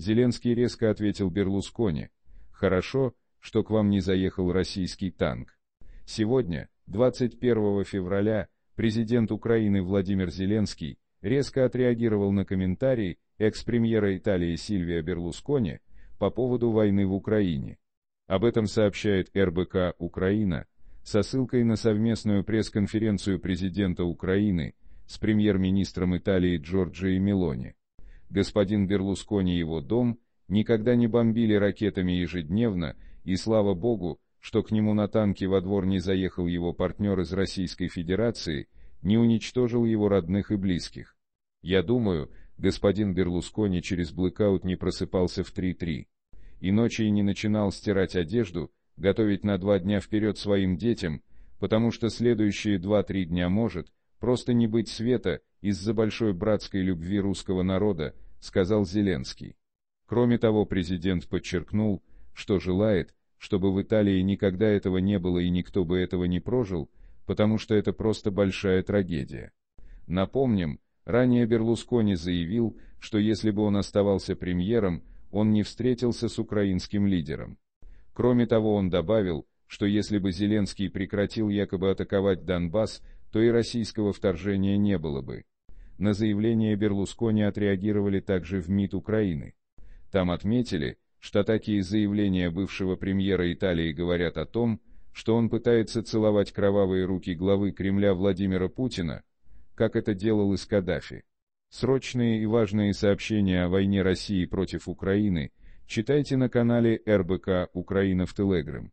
Зеленский резко ответил Берлускони. «Хорошо, что к вам не заехал российский танк. Сегодня, 21 февраля, президент Украины Владимир Зеленский резко отреагировал на комментарий экс-премьера Италии Сильвия Берлускони по поводу войны в Украине. Об этом сообщает РБК «Украина» со ссылкой на совместную пресс-конференцию президента Украины с премьер-министром Италии Джорджией Мелони господин Берлускони и его дом никогда не бомбили ракетами ежедневно, и слава богу, что к нему на танке во двор не заехал его партнер из Российской Федерации, не уничтожил его родных и близких. Я думаю, господин Берлускони через блэкаут не просыпался в 3-3. И ночи и не начинал стирать одежду, готовить на два дня вперед своим детям, потому что следующие два-три дня может, Просто не быть света из-за большой братской любви русского народа, сказал Зеленский. Кроме того, президент подчеркнул, что желает, чтобы в Италии никогда этого не было и никто бы этого не прожил, потому что это просто большая трагедия. Напомним, ранее Берлускони заявил, что если бы он оставался премьером, он не встретился с украинским лидером. Кроме того, он добавил, что если бы Зеленский прекратил якобы атаковать Донбасс, то и российского вторжения не было бы. На заявление Берлускони отреагировали также в МИД Украины. Там отметили, что такие заявления бывшего премьера Италии говорят о том, что он пытается целовать кровавые руки главы Кремля Владимира Путина, как это делал из Каддафи. Срочные и важные сообщения о войне России против Украины читайте на канале РБК «Украина в Телеграм».